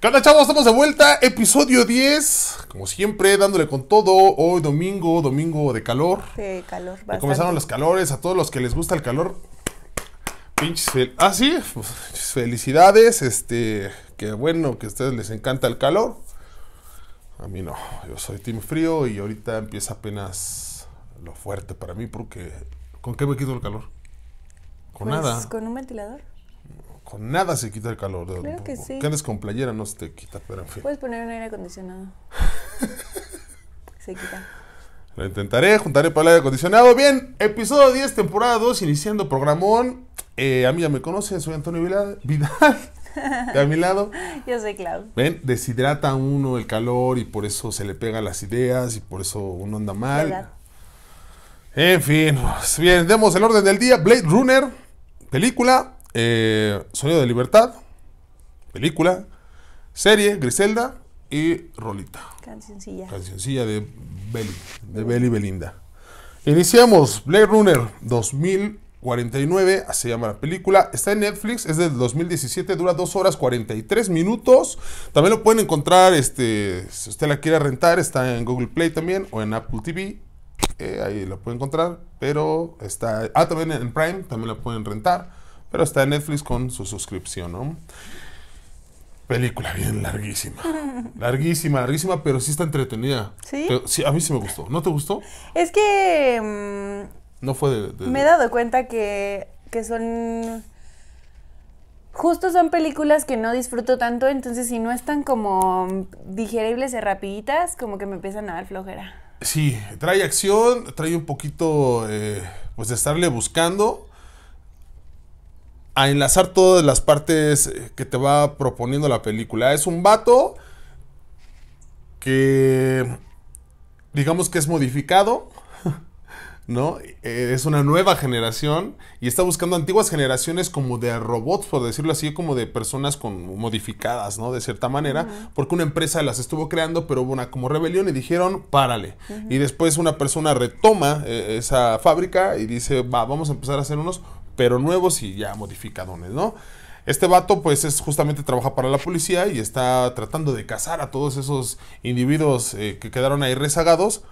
Cada chavos? Estamos de vuelta, episodio 10. Como siempre, dándole con todo. Hoy domingo, domingo de calor. Sí, calor, comenzaron los calores. A todos los que les gusta el calor, pinches. ah, sí, pues, felicidades. Este, que bueno que a ustedes les encanta el calor. A mí no. Yo soy Team Frío y ahorita empieza apenas lo fuerte para mí porque. ¿Con qué me quito el calor? Con pues, nada. Con un ventilador nada se quita el calor. Claro que sí. Que andes con playera no se te quita, pero en fin. Puedes poner un aire acondicionado. se quita. Lo intentaré, juntaré para el aire acondicionado. Bien, episodio 10, temporada 2, iniciando programón. a mí ya me conoce soy Antonio Vidal. De a mi lado. Yo soy Clau. Ven, deshidrata a uno el calor y por eso se le pegan las ideas y por eso uno anda mal. En fin, pues bien, demos el orden del día. Blade Runner, película, eh, Sonido de Libertad, película, serie, Griselda y Rolita. Cancioncilla. de Belly, de Belly Belinda. Iniciamos Blade Runner 2049, así se llama la película. Está en Netflix, es de 2017, dura 2 horas 43 minutos. También lo pueden encontrar, este, si usted la quiere rentar, está en Google Play también o en Apple TV. Eh, ahí lo pueden encontrar, pero está... Ah, también en Prime, también la pueden rentar. Pero está en Netflix con su suscripción, ¿no? Película bien larguísima. larguísima, larguísima, pero sí está entretenida. ¿Sí? a mí sí me gustó. ¿No te gustó? Es que... Mm, no fue de, Me he dado cuenta que, que son... Justo son películas que no disfruto tanto, entonces si no están como digeribles y rapiditas, como que me empiezan a dar flojera. Sí, trae acción, trae un poquito eh, pues de estarle buscando, a enlazar todas las partes eh, que te va proponiendo la película. Es un vato que digamos que es modificado, ¿no? Eh, es una nueva generación y está buscando antiguas generaciones como de robots, por decirlo así, como de personas con, modificadas, ¿no? De cierta manera, porque una empresa las estuvo creando, pero hubo una como rebelión y dijeron, párale. Y después una persona retoma eh, esa fábrica y dice, va, vamos a empezar a hacer unos, pero nuevos y ya modificadones, ¿no? Este vato pues es justamente trabaja para la policía y está tratando de cazar a todos esos individuos eh, que quedaron ahí rezagados,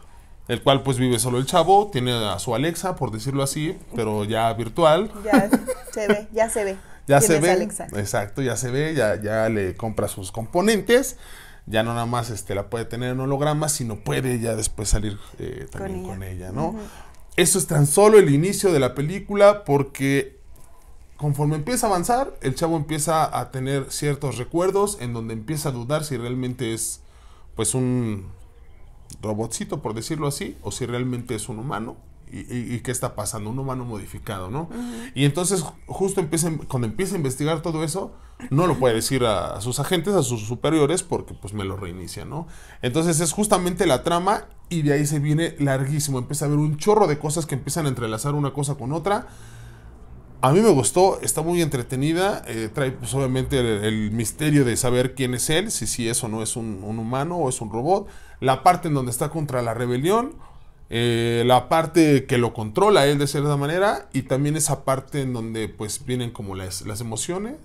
el cual pues vive solo el chavo, tiene a su Alexa, por decirlo así, pero ya virtual. Ya se ve, ya se ve. Ya se ve. Exacto, ya se ve, ya, ya le compra sus componentes ya no nada más este, la puede tener en holograma, sino puede ya después salir eh, también con ella, ¿no? Eso es tan solo el inicio de la película porque conforme empieza a avanzar, el chavo empieza a tener ciertos recuerdos en donde empieza a dudar si realmente es pues un robotcito, por decirlo así, o si realmente es un humano y, qué está pasando, un humano modificado, ¿no? Y entonces, justo empieza, cuando empieza a investigar todo eso, no lo puede decir a, sus agentes, a sus superiores, porque pues me lo reinicia, ¿no? Entonces es justamente la trama y de ahí se viene larguísimo, empieza a haber un chorro de cosas que empiezan a entrelazar una cosa con otra. A mí me gustó, está muy entretenida, eh, trae pues, obviamente el, misterio de saber quién es él, si, si eso no es un humano o es un robot, la parte en donde está contra la rebelión, eh, la parte que lo controla él de cierta manera y también esa parte en donde pues vienen como las, emociones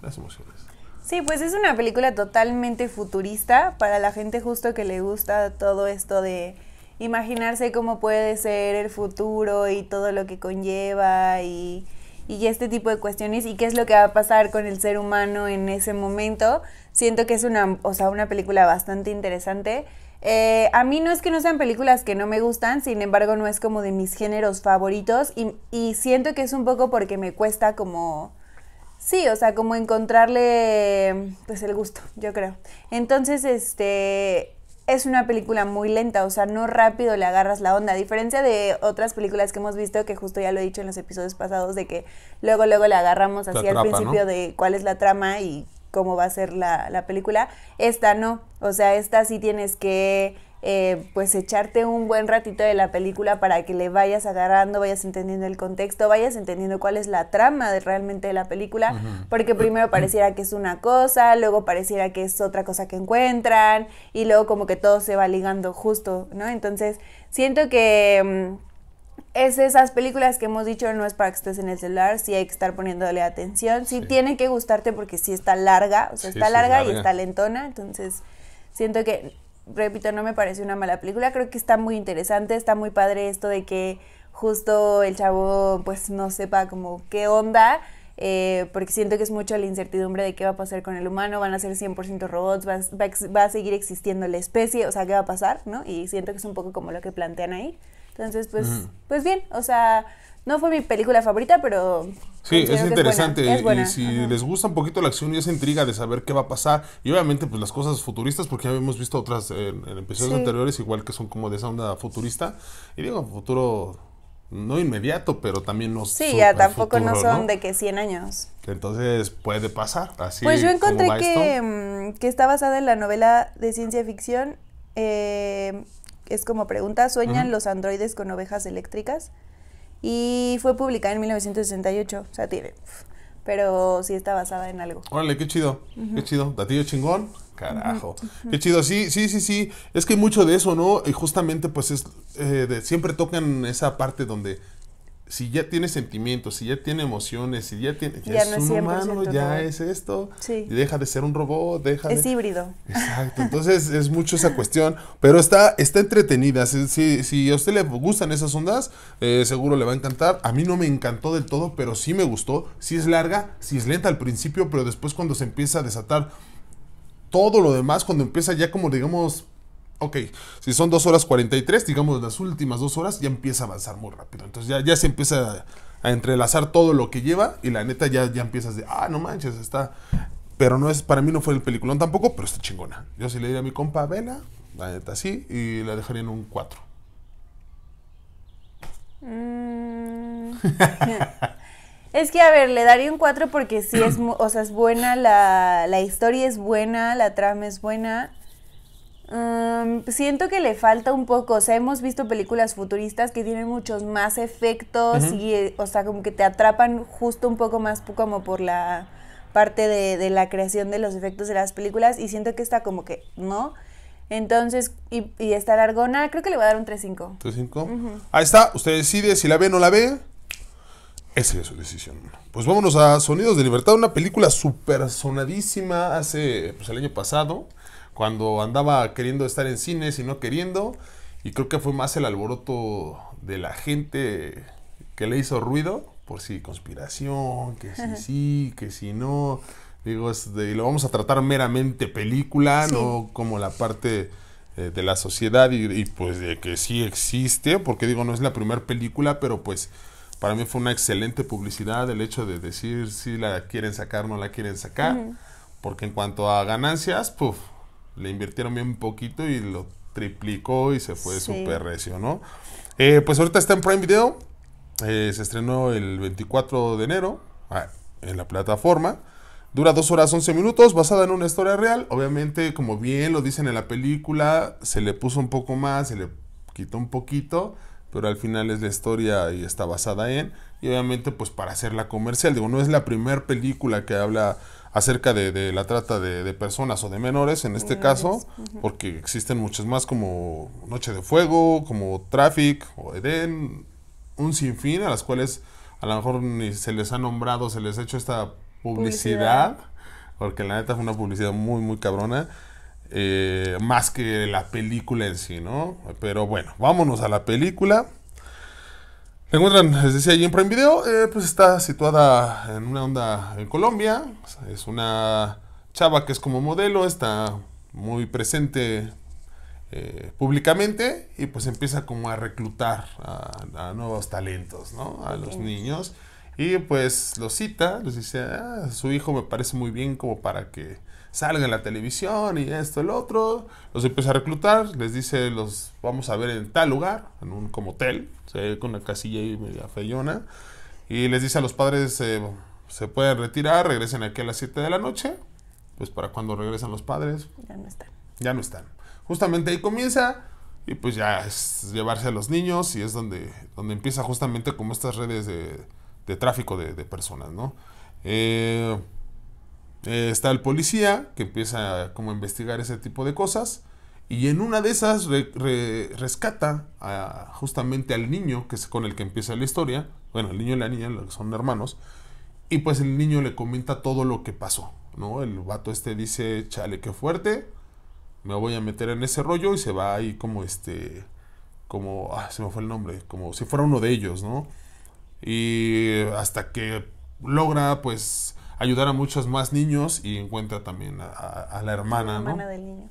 las emociones. Sí, pues es una película totalmente futurista para la gente justo que le gusta todo esto de imaginarse cómo puede ser el futuro y todo lo que conlleva y, y, este tipo de cuestiones y qué es lo que va a pasar con el ser humano en ese momento. Siento que es una, o sea, una película bastante interesante. Eh, a mí no es que no sean películas que no me gustan, sin embargo no es como de mis géneros favoritos y, siento que es un poco porque me cuesta como... Sí, o sea, como encontrarle pues el gusto, yo creo. Entonces, este es una película muy lenta, o sea, no rápido le agarras la onda, a diferencia de otras películas que hemos visto que justo ya lo he dicho en los episodios pasados de que luego luego le agarramos así al principio de cuál es la trama y cómo va a ser la, película. Esta no, o sea, esta sí tienes que eh, pues echarte un buen ratito de la película para que le vayas agarrando, vayas entendiendo el contexto, vayas entendiendo cuál es la trama realmente de la película, porque primero pareciera que es una cosa, luego pareciera que es otra cosa que encuentran y luego como que todo se va ligando justo, ¿no? Entonces, siento que... Mm, es esas películas que hemos dicho, no es para que estés en el celular, sí hay que estar poniéndole atención, sí, tiene que gustarte porque sí está larga, o sea, está larga, y está lentona, entonces siento que, repito, no me parece una mala película, creo que está muy interesante, está muy padre esto de que justo el chavo pues no sepa como qué onda, eh, porque siento que es mucho la incertidumbre de qué va a pasar con el humano, van a ser 100% robots, va, va, va, a seguir existiendo la especie, o sea, qué va a pasar, ¿no? Y siento que es un poco como lo que plantean ahí. Entonces, pues, pues bien, o sea, no fue mi película favorita, pero... Sí, es interesante. Y si les gusta un poquito la acción y esa intriga de saber qué va a pasar, y obviamente pues las cosas futuristas, porque ya hemos visto otras en, episodios anteriores, igual que son como de esa onda futurista, y digo, futuro no inmediato, pero también no Sí, ya tampoco no son de que 100 años. Entonces puede pasar, así Pues yo encontré que, mm, que, está basada en la novela de ciencia ficción eh, es como pregunta, ¿sueñan los androides con ovejas eléctricas? Y fue publicada en 1968, o sea, tiene... Pero sí está basada en algo. Órale, qué chido, qué chido. Datillo chingón, carajo. Qué chido, sí, sí, sí, sí. Es que hay mucho de eso, ¿no? Y justamente pues es, eh, siempre tocan esa parte donde si ya tiene sentimientos, si ya tiene emociones, si ya tiene. Ya, es un humano, ya es esto. Sí. Y deja de ser un robot, deja. Es híbrido. Exacto. Entonces es mucho esa cuestión. Pero está, está entretenida. Si, a usted le gustan esas ondas, eh, seguro le va a encantar. A mí no me encantó del todo, pero sí me gustó. Sí es larga, sí es lenta al principio, pero después cuando se empieza a desatar todo lo demás, cuando empieza ya como digamos ok, si son 2 horas 43, digamos las últimas 2 horas ya empieza a avanzar muy rápido. Entonces ya, se empieza a, entrelazar todo lo que lleva y la neta ya, ya empiezas de, ah, no manches, está... Pero no es, para mí no fue el peliculón tampoco, pero está chingona. Yo sí le diría a mi compa, vela, la neta sí, y la dejaría en un 4. Mm. es que, a ver, le daría un 4 porque sí es, o sea, es buena, la, la historia es buena, la trama es buena, siento que le falta un poco, o sea, hemos visto películas futuristas que tienen muchos más efectos y, eh, o sea, como que te atrapan justo un poco más como por la parte de, la creación de los efectos de las películas y siento que está como que, ¿no? Entonces, y, y está largona, creo que le voy a dar un 3-5. 3-5. Ahí está, usted decide si la ve o no la ve. Esa es su decisión. Pues vámonos a Sonidos de Libertad, una película súper sonadísima hace, pues el año pasado cuando andaba queriendo estar en cines y no queriendo. Y creo que fue más el alboroto de la gente que le hizo ruido, por si conspiración, que si sí, que si no. Digo, lo vamos a tratar meramente película, no como la parte eh, de la sociedad y, pues de que sí existe, porque digo, no es la primera película, pero pues para mí fue una excelente publicidad el hecho de decir si la quieren sacar, no la quieren sacar, porque en cuanto a ganancias, pues le invirtieron bien un poquito y lo triplicó y se fue súper recio, ¿no? Eh, pues ahorita está en Prime Video. Eh, se estrenó el 24 de enero ah, en la plataforma. Dura 2 horas 11 minutos, basada en una historia real. Obviamente, como bien lo dicen en la película, se le puso un poco más, se le quitó un poquito, pero al final es la historia y está basada en. Y obviamente, pues para hacerla comercial, digo, no es la primera película que habla acerca de, la trata de, personas o de menores, en este caso, porque existen muchas más como Noche de Fuego, como Traffic o Eden, un sinfín a las cuales a lo mejor ni se les ha nombrado, se les ha hecho esta publicidad, porque la neta fue una publicidad muy, muy cabrona. Eh, más que la película en sí, ¿no? Pero bueno, vámonos a la película. La encuentran, les decía, allí en Prime Video. Eh, pues está situada en una onda en Colombia. Es una chava que es como modelo, está muy presente eh, públicamente y pues empieza como a reclutar a, nuevos talentos, ¿no? A los niños. Y pues los cita, les dice, ah, su hijo me parece muy bien como para que salga en la televisión y esto, el otro. Los empieza a reclutar, les dice, los vamos a ver en tal lugar, en un como hotel, con una casilla ahí media feyona. Y les dice a los padres, eh, se pueden retirar, regresen aquí a las 7 de la noche. Pues para cuando regresan los padres. Ya no están. Ya no están. Justamente ahí comienza y pues ya es llevarse a los niños y es donde, donde empieza justamente como estas redes de, de tráfico de, de, personas, ¿no? Eh, eh, está el policía que empieza como a investigar ese tipo de cosas. Y en una de esas rescata justamente al niño que es con el que empieza la historia. Bueno, el niño y la niña, son hermanos. Y pues el niño le comenta todo lo que pasó. ¿no? El vato este dice, chale, qué fuerte. Me voy a meter en ese rollo y se va ahí como este... Como... Ah, se me fue el nombre. Como si fuera uno de ellos, ¿no? Y hasta que logra pues ayudar a muchos más niños y encuentra también a, la hermana, hermana del niño.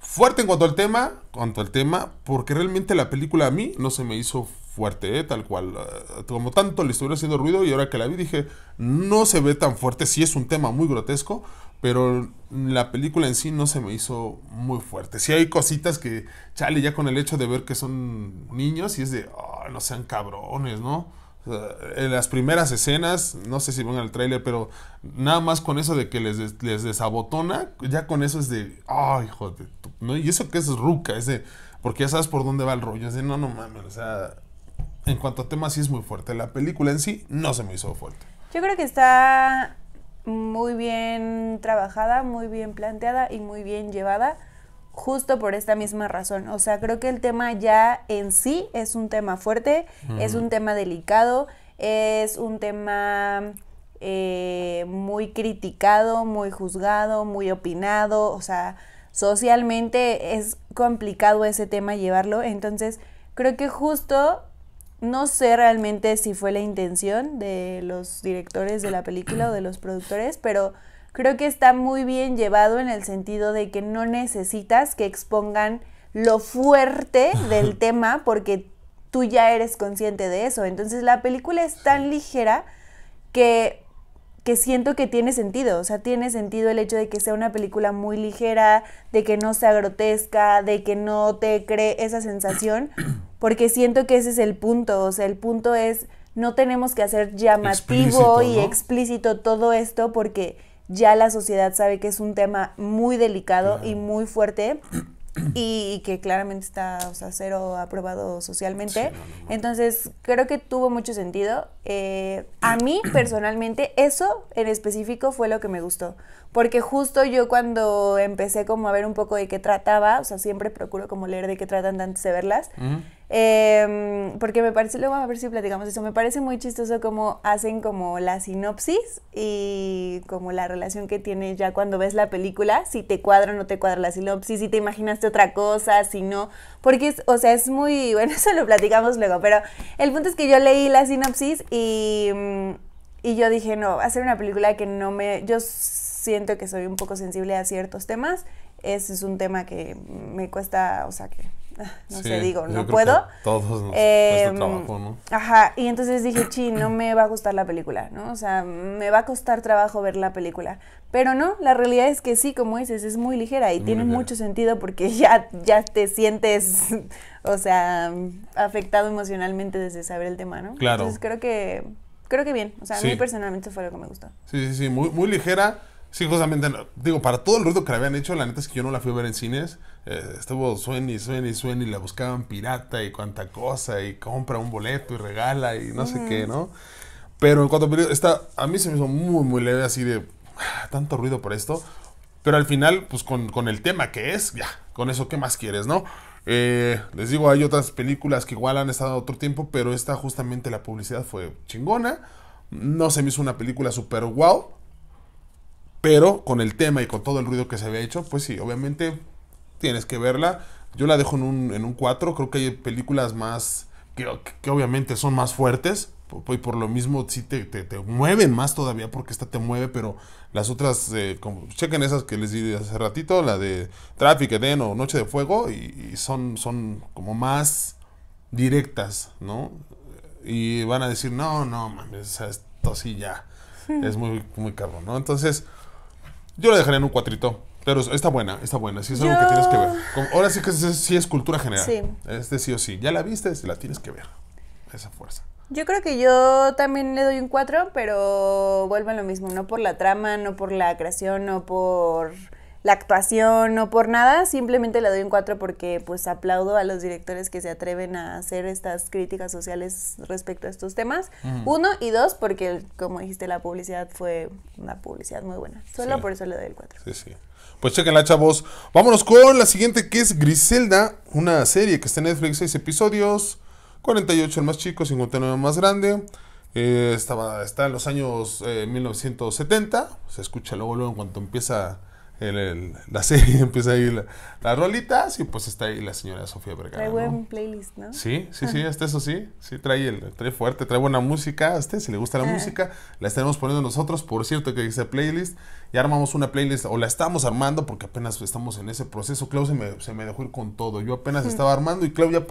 Fuerte en cuanto al tema, cuanto al tema, porque realmente la película a mí no se me hizo fuerte, ¿eh? tal cual. Eh, como tanto le estuviera haciendo ruido y ahora que la vi dije, no se ve tan fuerte, sí es un tema muy grotesco, pero la película en sí no se me hizo muy fuerte. Sí hay cositas que, chale, ya con el hecho de ver que son niños y es de, ah, no sean cabrones, ¿no? Eh, en las primeras escenas, no sé si ven al tráiler, pero nada más con eso de que les, desabotona, ya con eso es de, ay, hijo de ¿no? Y eso que es ruca, es de, porque ya sabes por dónde va el rollo, es de, no, no mames, o sea, en cuanto a temas sí es muy fuerte, la película en sí no se me hizo fuerte. Yo creo que está muy bien trabajada, muy bien planteada y muy bien llevada justo por esta misma razón. O sea, creo que el tema ya en sí es un tema fuerte, es un tema delicado, es un tema eh, muy criticado, muy juzgado, muy opinado. O sea, socialmente es complicado ese tema llevarlo. Entonces, creo que justo... No sé realmente si fue la intención de los directores de la película o de los productores, pero Creo que está muy bien llevado en el sentido de que no necesitas que expongan lo fuerte del tema porque tú ya eres consciente de eso. Entonces la película es tan ligera que, que siento que tiene sentido. O sea, tiene sentido el hecho de que sea una película muy ligera, de que no sea grotesca, de que no te cree esa sensación, porque siento que ese es el punto. O sea, el punto es no tenemos que hacer llamativo y explícito todo esto porque ya la sociedad sabe que es un tema muy delicado y muy fuerte y, que claramente está o sea, cero aprobado socialmente. Entonces, creo que tuvo mucho sentido. Eh, a mí, personalmente, eso en específico fue lo que me gustó. Porque justo yo cuando empecé como a ver un poco de qué trataba, o sea, siempre procuro como leer de qué tratan antes de verlas. Em, porque me parece, luego a ver si platicamos eso, me parece muy chistoso cómo hacen como la sinopsis y como la relación que tiene ya cuando ves la película, si te cuadra o no te cuadra la sinopsis, si te imaginaste otra cosa, si no, porque es, o sea, es muy, bueno, eso lo platicamos luego, pero el punto es que yo leí la sinopsis y, y yo dije, no, hacer una película que no me, yo siento que soy un poco sensible a ciertos temas, ese es un tema que me cuesta, o sea, que no sé, digo, no puedo. Todos em, trabajo, ¿no? Ajá, y entonces dije, chi, no me va a gustar la película, ¿no? O sea, me va a costar trabajo ver la película. Pero no, la realidad es que sí, como dices, es muy ligera y tiene mucho sentido porque ya, ya te sientes, o sea, afectado emocionalmente desde saber el tema, ¿no? Claro. Entonces creo que, creo que bien, o sea, a mí personalmente fue lo que me gustó. Sí, sí, sí, muy, muy ligera Sí, justamente, digo, para todo el ruido que le habían hecho, la neta es que yo no la fui a ver en cines. Eh, estuvo suene y suene y suene y la buscaban pirata y cuanta cosa y compra un boleto y regala y no sé qué, ¿no? Pero en cuanto a esta a mí se me hizo muy, muy leve así de ah, tanto ruido por esto. Pero al final, pues con, el tema que es, ya, con eso, ¿qué más quieres, no? Eh, les digo, hay otras películas que igual han estado otro tiempo, pero esta justamente la publicidad fue chingona. No se me hizo una película super wow, pero con el tema y con todo el ruido que se había hecho, pues sí, obviamente tienes que verla. Yo la dejo en un, en un 4. Creo que hay películas más que, que obviamente son más fuertes. Y por lo mismo sí te, te, mueven más todavía porque esta te mueve, pero las otras, eh, como, chequen esas que les di hace ratito, la de Traffic Eden o Noche de Fuego, y, y, son, son como más directas, ¿no? Y van a decir, no, no, mames, esto sí ya es muy, muy caro, ¿no? Entonces, yo la dejaría en un cuatrito. Pero está buena, está buena. Sí, es algo que tienes que ver. ahora sí que es- sí es cultura general. Sí. Este sí o sí. Ya la viste, la tienes que ver. Esa fuerza. Yo creo que yo también le doy un 4, pero vuelvo a lo mismo, no por la trama, no por la creación, no por la actuación no por nada, simplemente le doy un 4 porque pues aplaudo a los directores que se atreven a hacer estas críticas sociales respecto a estos temas. Uno y dos porque como dijiste la publicidad fue una publicidad muy buena. Solo por eso le doy el 4. Sí, sí. Pues chequenla, chavos. Vámonos con la siguiente que es Griselda, una serie que está en Netflix, 6 episodios, 48 el más chico, 59 el más grande. Eh, estaba, está en los años 1970. Eh, se escucha luego, luego en cuanto empieza la serie, empieza ahí la, las rolitas y pues está ahí la señora Sofía Vergara. Trae buen playlist, ¿no? Sí, sí, sí, hasta este, eso sí, sí, trae, el, trae fuerte, trae buena música, a este, si le gusta la ah. música, la estaremos poniendo nosotros, por cierto que dice playlist, ya armamos una playlist o la estamos armando porque apenas estamos en ese proceso, Clau se me, dejó ir con todo, yo apenas estaba armando y Claudia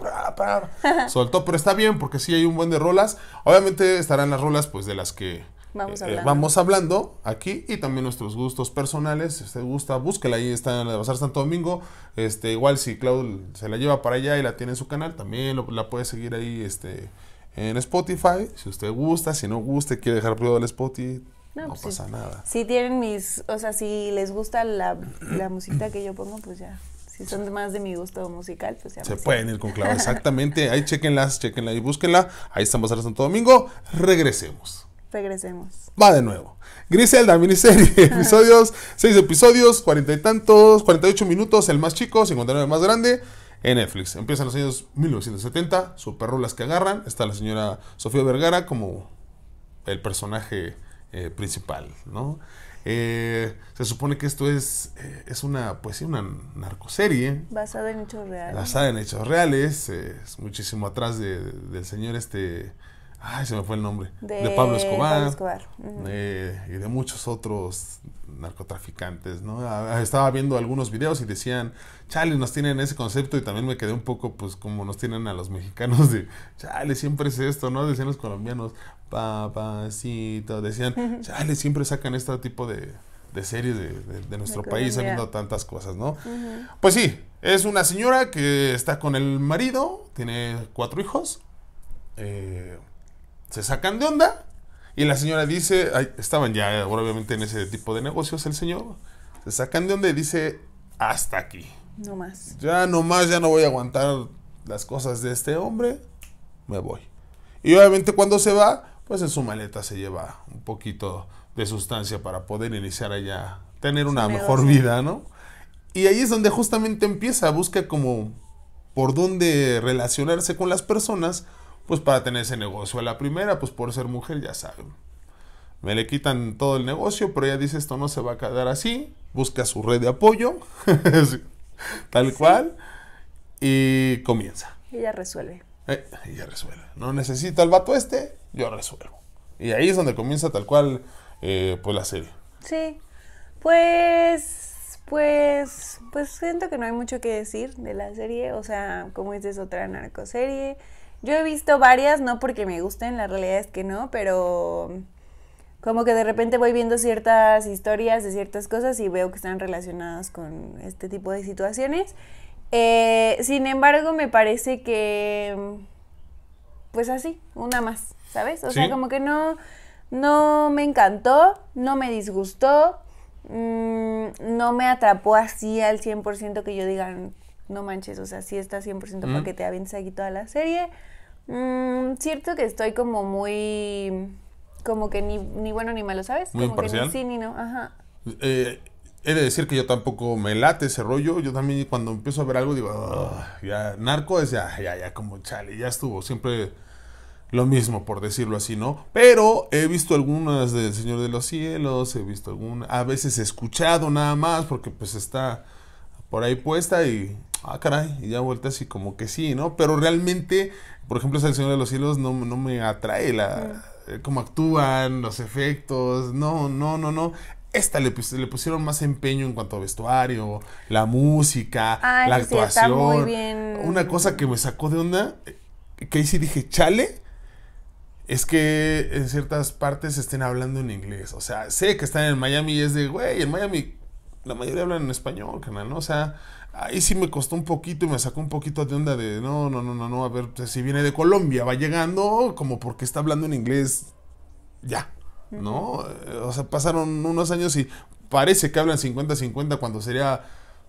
ya, soltó, pero está bien porque sí hay un buen de rolas, obviamente estarán las rolas pues de las que eh, vamos hablando. aquí y también nuestros gustos personales. Si usted gusta, búsquela ahí, está en la Bazar Santo Domingo. Este, igual si Claudio se la lleva para allá y la tiene en su canal, también la puede seguir ahí este, en Spotify. Si usted gusta, si no gusta, quiere dejar privado el Spotify, no, pues pasa nada. Si tienen mis, o sea, si les gusta la, la que yo pongo, pues ya si son más de mi gusto musical, pues ya. Se pueden ir con Claudio, exactamente. Ahí chequenlas, chequenla y búsquenla. Ahí están en Santo Domingo. Regresemos regresemos. Va de nuevo. Griselda, miniserie, episodios, seis episodios, cuarenta y tantos, cuarenta y ocho minutos, el más chico, 59 el más grande, en Netflix. Empiezan los años 1970, super rulas que agarran. Está la señora Sofía Vergara como el personaje eh, principal, ¿no? Eh, se supone que esto es, eh, es una, pues sí, una narcoserie. Basada en hechos reales. Basada en hechos reales, es muchísimo atrás del señor este ay, se me fue el nombre, de, Pablo Escobar, Pablo Escobar. Eh, y de muchos otros narcotraficantes, ¿no? estaba viendo algunos videos y decían, chale, nos tienen ese concepto y también me quedé un poco, pues, como nos tienen a los mexicanos de, chale, siempre es esto, ¿no? Decían los colombianos, papacito, decían, chale, siempre sacan este tipo de, de series de, nuestro país sabiendo tantas cosas, ¿no? Pues sí, es una señora que está con el marido, tiene cuatro hijos, eh, se sacan de onda y la señora dice, estaban ya obviamente en ese tipo de negocios el señor, se sacan de onda y dice, hasta aquí. No más. Ya no más, ya no voy a aguantar las cosas de este hombre, me voy. Y obviamente cuando se va, pues en su maleta se lleva un poquito de sustancia para poder iniciar allá, tener una mejor vida, ¿no? Y ahí es donde justamente empieza, busca como por dónde relacionarse con las personas pues para tener ese negocio. A la primera, pues por ser mujer, ya saben. Me le quitan todo el negocio, pero ella dice esto no se va a quedar así. Busca su red de apoyo, tal cual, y comienza. Ella resuelve. ella eh, resuelve. No necesita el vato este, yo resuelvo. Y ahí es donde comienza tal cual, eh, pues la serie. Sí, pues pues, pues siento que no hay mucho que decir de la serie. O sea, como dices, otra narcoserie. Yo he visto varias, no porque me gusten, la realidad es que no, pero como que de repente voy viendo ciertas historias de ciertas cosas y veo que están relacionadas con este tipo de situaciones. Eh, sin embargo, me parece que, pues así, una más, ¿sabes? O sea, como que no, no me encantó, no me disgustó, mm, no me atrapó así al 100% que yo digan no manches, o sea, sí está 100% que te avientes aquí toda la serie. Mm, cierto que estoy como muy, como que ni, ni bueno ni malo, ¿sabes? como que ni sí ni no, ajá. Eh, he de decir que yo tampoco me late ese rollo. Yo también cuando empiezo a ver algo digo, ya, narco es ya, ya, ya, como chale, ya estuvo. Siempre lo mismo, por decirlo así, ¿no? Pero he visto algunas del Señor de los Cielos, he visto algunas, a veces he escuchado nada más porque pues está por ahí puesta y ah, caray, y ya vueltas y como que sí, ¿no? Pero realmente, por ejemplo, El Señor de los Cielos no, me atrae la, mm. cómo actúan, los efectos, no, no, no, no. Esta le, le pusieron más empeño en cuanto a vestuario, la música, la actuación. Sí, está muy bien. Una cosa que me sacó de onda, que ahí sí dije, chale, es que en ciertas partes estén hablando en inglés. O sea, sé que están en Miami y es de, güey, en Miami la mayoría hablan en español, canal, ¿no? O sea, ahí sí me costó un poquito y me sacó un poquito de onda de, no, no, no, no, no, a ver, pues, si viene de Colombia, va llegando, como porque está hablando en inglés, ya, ¿no? Eh, o sea, pasaron unos años y parece que hablan 50-50 cuando sería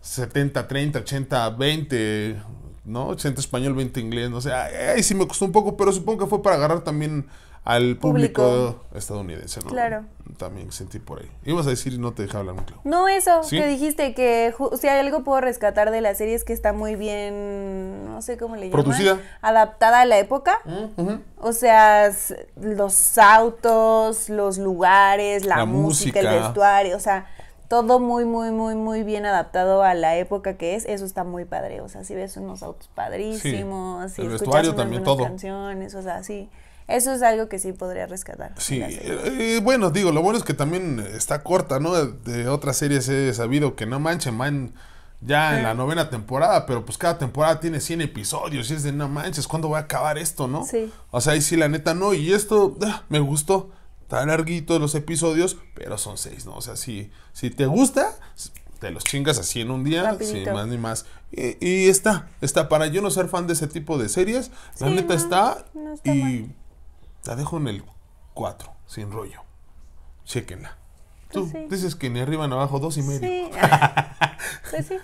70-30, 80-20, ¿no? 80 español, 20 inglés, no sé, ahí sí me costó un poco, pero supongo que fue para agarrar también al público, estadounidense, ¿no? Claro. También sentí por ahí. Ibas a decir y no te dejaba hablar nunca. No, eso, que dijiste que si hay algo puedo rescatar de la serie es que está muy bien, no sé cómo le llaman. Producida. Adaptada a la época. Mm, o sea, los autos, los lugares, la, música, el vestuario, o sea, todo muy, muy, muy, muy bien adaptado a la época que es. Eso está muy padre. O sea, si ves unos autos padrísimos, y el escuchas también, todo. canciones, o sea, sí. Eso es algo que sí podría rescatar. Sí, eh, bueno, digo, lo bueno es que también está corta, ¿no? De otras series he sabido que no manchen, man, ya en la novena temporada, pero pues cada temporada tiene 100 episodios y es de no manches, ¿cuándo va a acabar esto, no? Sí. O sea, ahí sí la neta no, y esto ah, me gustó. Tan larguito los episodios, pero son seis, ¿no? O sea, si, si te gusta, te los chingas así en un día, más ni más. Y, está, está, para yo no ser fan de ese tipo de series, la neta está, y... La dejo en el 4, sin rollo. Chequenla. Tú pues dices que ni arriba ni abajo, dos y medio. Sí. pues sí.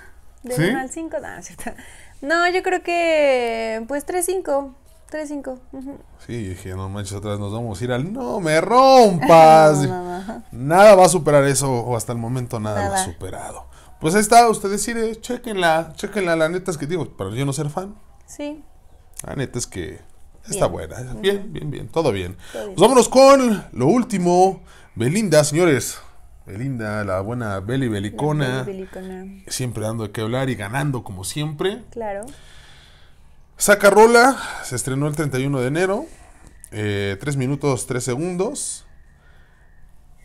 De 1 al 5, no, no, yo creo que pues 3-5. 3-5. Sí, dije, no manches, atrás nos vamos a ir al no me rompas. nada va a superar eso, o hasta el momento nada, lo ha superado. Pues ahí está, ustedes sí, eh, chequenla, chequenla, la neta es que digo, para yo no ser fan. Sí. La neta es que Está buena. Bien, bien, bien. Todo bien. Pues vámonos con lo último. Belinda, señores. Belinda, la buena Beli Belicona. Siempre dando de qué hablar y ganando como siempre. Claro. Saca Rola, se estrenó el 31 de enero. Eh, tres 3 minutos 3 segundos.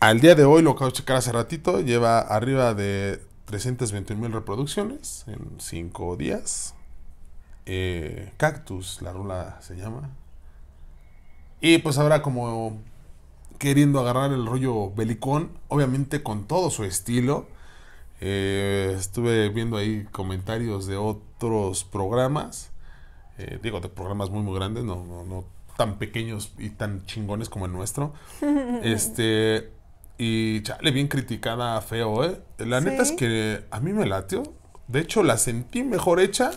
Al día de hoy, lo acabo de checar hace ratito, lleva arriba de 321 mil reproducciones en 5 días. Eh, cactus, la rula se llama. Y pues ahora como queriendo agarrar el rollo belicón, obviamente con todo su estilo. Eh, estuve viendo ahí comentarios de otros programas, eh, digo, de programas muy muy grandes, no, tan pequeños y tan chingones como el nuestro. este, y chale, bien criticada, feo, ¿eh? La neta es que a mí me latió. De hecho, la sentí mejor hecha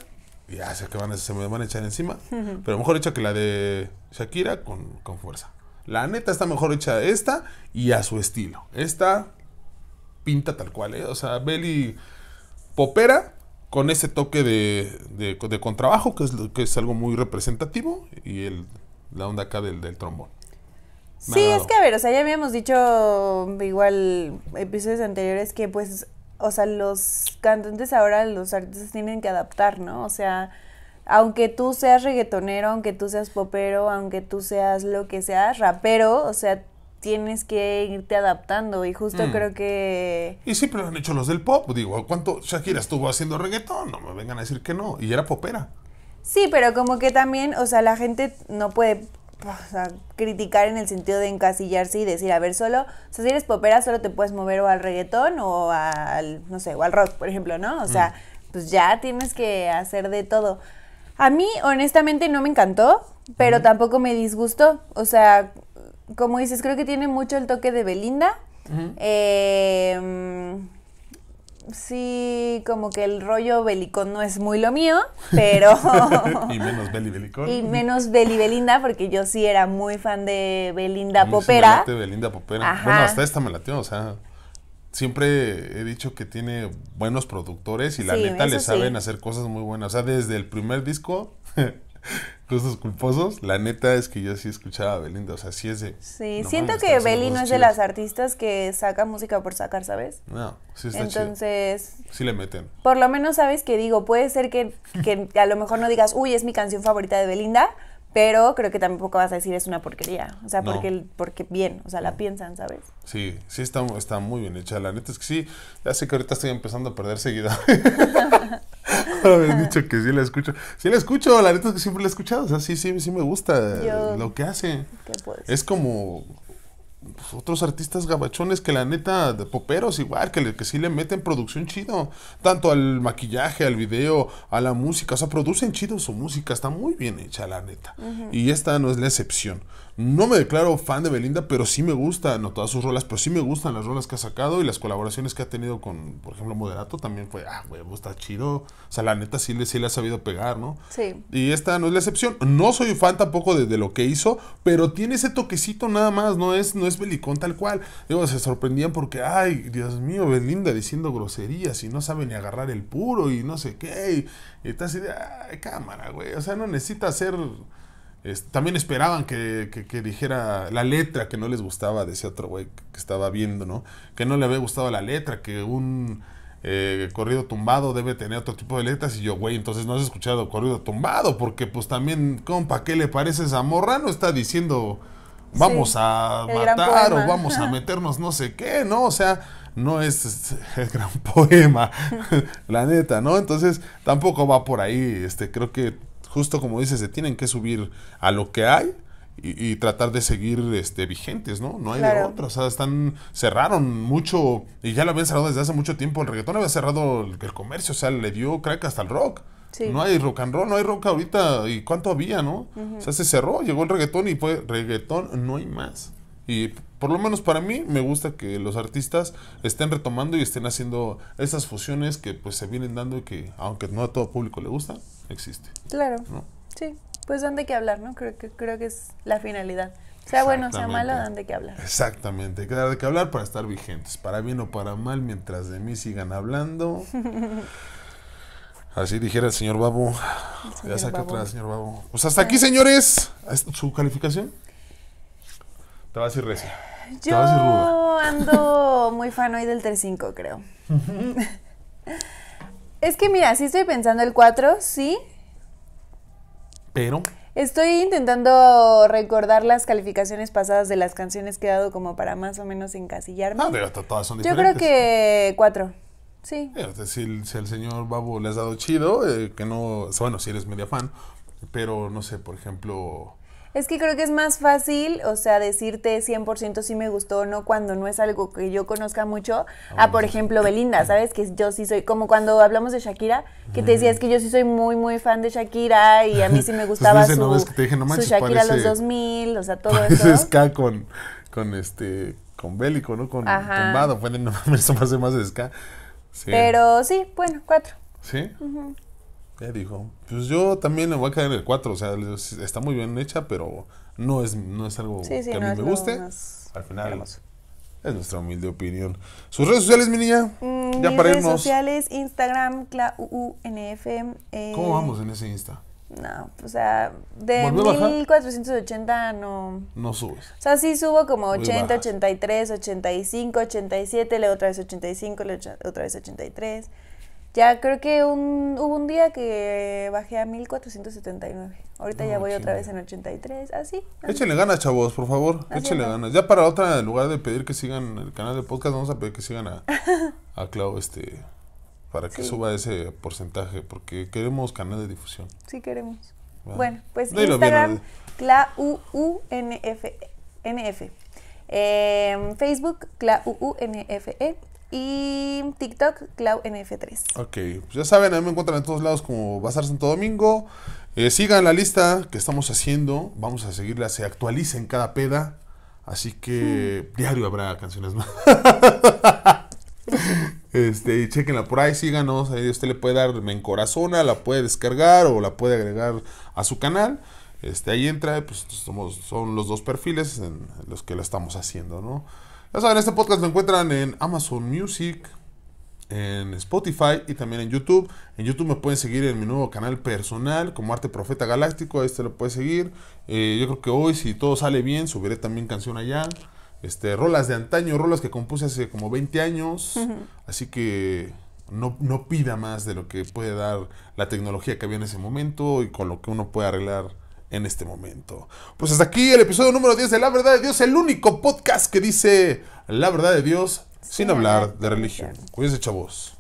ya sé que se me van a echar encima. Pero mejor hecha que la de Shakira con, fuerza. La neta está mejor hecha esta y a su estilo. Esta pinta tal cual, ¿eh? O sea, Belly popera con ese toque de, de, de contrabajo, que es, que es algo muy representativo, y el, la onda acá del, del trombón. Sí, es que a ver, o sea, ya habíamos dicho igual episodios anteriores que pues o sea, los cantantes ahora, los artistas tienen que adaptar, ¿no? O sea, aunque tú seas reggaetonero, aunque tú seas popero, aunque tú seas lo que seas, rapero, o sea, tienes que irte adaptando y justo mm. creo que... Y siempre lo han hecho los del pop, digo, ¿cuánto Shakira estuvo haciendo reggaetón? No me vengan a decir que no, y era popera. Sí, pero como que también, o sea, la gente no puede o sea, criticar en el sentido de encasillarse y decir, a ver, solo, o sea, si eres popera, solo te puedes mover o al reggaetón o al, no sé, o al rock, por ejemplo, ¿no? O sea, mm. pues ya tienes que hacer de todo. A mí, honestamente, no me encantó, pero tampoco me disgustó. O sea, como dices, creo que tiene mucho el toque de Belinda. Eh, sí, como que el rollo belicón no es muy lo mío, pero... y menos Beli Belicón. Y menos Beli Belinda, porque yo sí era muy fan de Belinda Popera. Belinda Popera. Bueno, hasta esta me latió, o sea, siempre he dicho que tiene buenos productores y la neta le saben hacer cosas muy buenas. O sea, desde el primer disco... cosas culposos, la neta es que yo sí escuchaba a Belinda, o sea, sí es de... Sí, siento que Belinda no es de las artistas que saca música por sacar, ¿sabes? No, sí Entonces... Sí le meten. Por lo menos sabes que digo, puede ser que, a lo mejor no digas, uy, es mi canción favorita de Belinda, pero creo que tampoco vas a decir es una porquería, o sea, porque, porque bien, o sea, la piensan, ¿sabes? Sí, sí está, está muy bien hecha, la neta es que sí, ya sé que ahorita estoy empezando a perder seguida. he dicho que sí la escucho. Sí la escucho, la neta que siempre la he escuchado. O sea, sí, sí, sí me gusta lo que hace. Es como pues, otros artistas gabachones que la neta, de poperos igual, que, que sí le meten producción chido. Tanto al maquillaje, al video, a la música. O sea, producen chido su música. Está muy bien hecha, la neta. Y esta no es la excepción. No me declaro fan de Belinda, pero sí me gusta, no todas sus rolas, pero sí me gustan las rolas que ha sacado y las colaboraciones que ha tenido con, por ejemplo, Moderato también fue, ah, güey, está chido. O sea, la neta sí le, sí le ha sabido pegar, ¿no? Sí. Y esta no es la excepción. No soy fan tampoco de, lo que hizo, pero tiene ese toquecito nada más, no es, no es belicón tal cual. Digo, se sorprendían porque, ay, Dios mío, Belinda diciendo groserías y no sabe ni agarrar el puro y no sé qué. Y, está así de, ay, cámara, güey. O sea, no necesita ser también esperaban que, dijera la letra que no les gustaba de ese otro güey que estaba viendo, ¿no? Que no le había gustado la letra, que un eh, corrido tumbado debe tener otro tipo de letras. Y yo, güey, entonces no has escuchado corrido tumbado, porque pues también, compa, ¿qué le parece esa morra? No está diciendo vamos a matar o vamos a meternos no sé qué, ¿no? O sea, no es, es el gran poema, la neta, ¿no? Entonces tampoco va por ahí, este, creo que justo como dices, se tienen que subir a lo que hay y, tratar de seguir este, vigentes, ¿no? No hay de otra. O sea, están, cerraron mucho y ya lo habían cerrado desde hace mucho tiempo. El reggaetón había cerrado el, comercio, o sea, le dio crack hasta el rock. No hay rock and roll, no hay rock ahorita. ¿Y cuánto había, no? O sea, se cerró, llegó el reggaetón y fue reggaetón, no hay más. Y por lo menos para mí me gusta que los artistas estén retomando y estén haciendo esas fusiones que pues se vienen dando y que aunque no a todo público le gusta existe. Claro. Sí, pues dan de qué hablar, ¿no? Creo que, creo que es la finalidad. Sea bueno, sea malo, dan de qué hablar. Exactamente, hay que de qué hablar para estar vigentes, para bien o para mal, mientras de mí sigan hablando. Así dijera el señor Babu ya saca otra, señor Babu Pues hasta aquí, ah. señores. ¿Su calificación? Te vas a ir recia. Yo ando muy fan hoy del 3-5, creo. Es que mira, sí estoy pensando el 4, sí. Pero. Estoy intentando recordar las calificaciones pasadas de las canciones que he dado como para más o menos encasillarme. Ah, pero todas son diferentes. Yo creo que 4, Sí. Si el, si el señor Babu le has dado chido, eh, que no. Bueno, si eres media fan, pero no sé, por ejemplo. Es que creo que es más fácil, o sea, decirte 100% si me gustó o no cuando no es algo que yo conozca mucho, a ah, por ejemplo Belinda, ¿sabes? Que yo sí soy, como cuando hablamos de Shakira, que te decía, es que yo sí soy muy, muy fan de Shakira y a mí sí me pues gustaba su, Shakira los 2000, o sea, todo eso. Es Ska con, con este, con Bélico, ¿no? Con Tumbado, bueno, no, eso más de más Ska. Pero sí, bueno, cuatro. ¿Sí? Ya dijo, pues yo también me voy a caer en el 4, o sea, está muy bien hecha, pero no es, es algo que a mí me guste. Al final, es nuestra humilde opinión. ¿Sus redes sociales, mi niña? Mm, ya mis redes sociales, Instagram, CLAUUNF. Eh, ¿Cómo vamos en ese Insta? No, o sea, de 1480 no. No subes. O sea, sí subo como 80, 83, 85, 87, luego otra vez 85, luego otra vez 83. Ya creo que hubo un día que bajé a 1479. Ahorita ya voy otra vez en 83, así. Échenle ganas, chavos, por favor. Échenle ganas. Ya para otra, en lugar de pedir que sigan el canal de podcast, vamos a pedir que sigan a, Clau, este, para que suba ese porcentaje, porque queremos canal de difusión. Sí, queremos. Bueno, pues Instagram, ClauUNF. NF. Eh, e. em, Facebook, ClauUNFE. Y TikTok, ClauNF3. Ok, pues ya saben, a mí me encuentran en todos lados como Bazar Santo Domingo. Eh, sigan la lista que estamos haciendo. Vamos a seguirla, se actualiza en cada peda. Así que mm. diario habrá canciones más. este, y chequenla por ahí, síganos. Ahí usted le puede dar, me encorazona, la puede descargar o la puede agregar a su canal. Este, ahí entra, pues somos, son los dos perfiles en los que la estamos haciendo, ¿no? Ya saben, este podcast lo encuentran en Amazon Music, en Spotify y también en YouTube. En YouTube me pueden seguir en mi nuevo canal personal como Arte Profeta Galáctico, ahí se lo pueden seguir. Eh, yo creo que hoy, si todo sale bien, subiré también canción allá. Este, rolas de antaño, rolas que compuse hace como 20 años. Así que no, no pida más de lo que puede dar la tecnología que había en ese momento y con lo que uno puede arreglar en este momento. Pues hasta aquí el episodio número 10 de La Verdad de Dios, el único podcast que dice La Verdad de Dios sin, hablar, de religión. Cuídense, chavos.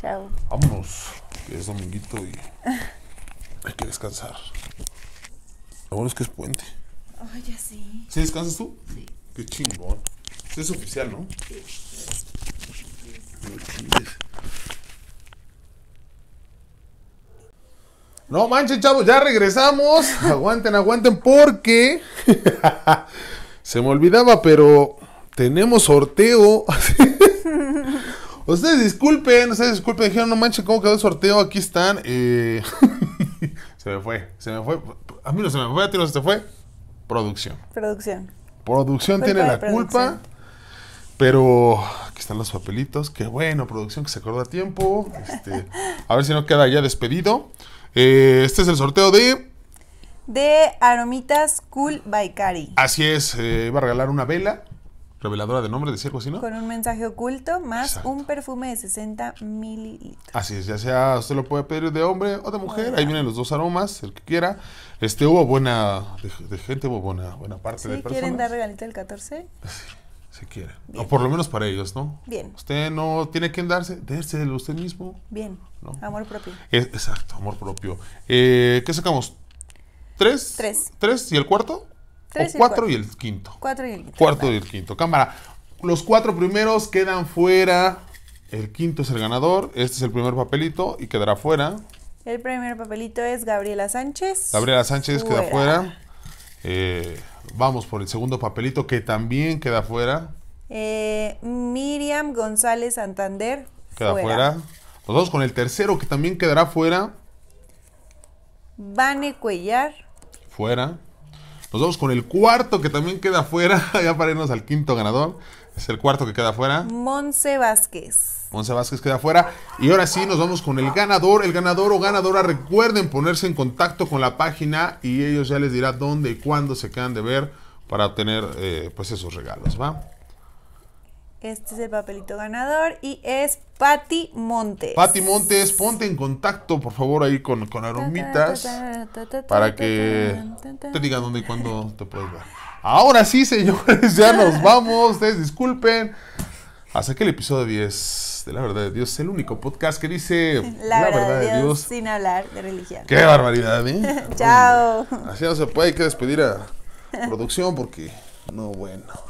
Chao. Vámonos, que es dominguito y hay que descansar. Lo bueno es que es puente. Ay, ya sí. ¿Sí descansas tú? Sí. Qué chingón. es oficial, ¿no? Sí. No manchen, chavos, ya regresamos. Aguanten, aguanten, porque se me olvidaba, pero tenemos sorteo. ustedes disculpen, ustedes disculpen, dijeron, no manchen, ¿cómo quedó el sorteo? Aquí están. Eh, se me fue, se me fue. A mí no se me fue, a ti no se te fue. Producción. Producción. Producción tiene la culpa. Pero aquí están los papelitos. Qué bueno, producción que se acordó a tiempo. Este, a ver si no queda ya despedido. Eh, este es el sorteo de... De Aromitas Cool by Cari. Así es, eh, iba va a regalar una vela reveladora de nombre, de cierto así, ¿no? Con un mensaje oculto más un perfume de 60 mililitros. Así es, ya sea usted lo puede pedir de hombre o de mujer, ahí vienen los dos aromas, el que quiera. Este hubo buena de, gente, hubo buena, buena parte de personas. ¿Quieren dar regalito el 14? O por lo menos para ellos, ¿no? Bien. Usted no tiene que darse, dérselo usted mismo. Bien. Amor propio. exacto, amor propio. Eh, ¿Qué sacamos? ¿Tres? Tres. ¿Tres y el cuarto? Tres y el cuarto. y el quinto. Cuatro y el quinto. Cuarto y el quinto. Cámara. Los cuatro primeros quedan fuera. El quinto es el ganador. Este es el primer papelito y quedará fuera. El primer papelito es Gabriela Sánchez. Gabriela Sánchez queda fuera. Eh, Vamos por el segundo papelito que también queda fuera. Eh, Miriam González Santander. Queda fuera. Nos vamos con el tercero que también quedará fuera. Vane Cuellar. Fuera. Nos vamos con el cuarto que también queda fuera, ya para irnos al quinto ganador. Es el cuarto que queda fuera Monse Vázquez. Monse Vázquez queda fuera Y ahora sí, nos vamos con el ganador. El ganador o ganadora, recuerden ponerse en contacto con la página y ellos ya les dirá dónde y cuándo se quedan de ver para obtener eh, pues esos regalos, ¿va? Este es el papelito ganador y es Patti Montes. Patti Montes, ponte en contacto, por favor, ahí con, aromitas para que te diga dónde y cuándo te puedes ver. Ahora sí, señores, ya nos vamos. Ustedes disculpen. Hasta que el episodio 10 de La Verdad de Dios, el único podcast que dice La, verdad, de Dios, sin hablar de religión. ¡Qué barbaridad, eh! ¡Chao! Así no se puede, hay que despedir a producción porque no, bueno.